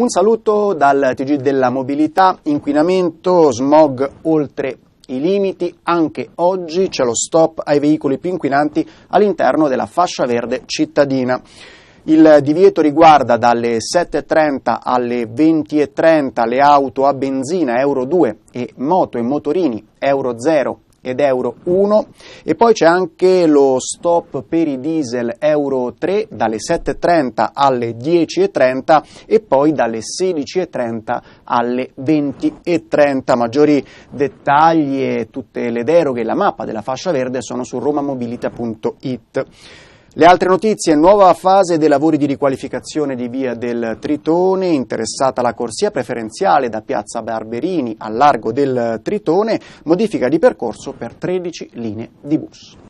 Un saluto dal TG della mobilità, inquinamento, smog oltre i limiti, anche oggi c'è lo stop ai veicoli più inquinanti all'interno della fascia verde cittadina. Il divieto riguarda dalle 7.30 alle 20.30 le auto a benzina Euro 2 e moto e motorini Euro 0 ed Euro 1 e poi c'è anche lo stop per i diesel Euro 3 dalle 7.30 alle 10.30 e poi dalle 16.30 alle 20.30. Maggiori dettagli e tutte le deroghe e la mappa della fascia verde sono su romamobilita.it. Le altre notizie, nuova fase dei lavori di riqualificazione di via del Tritone, interessata la corsia preferenziale da piazza Barberini a largo del Tritone, modifica di percorso per 13 linee di bus.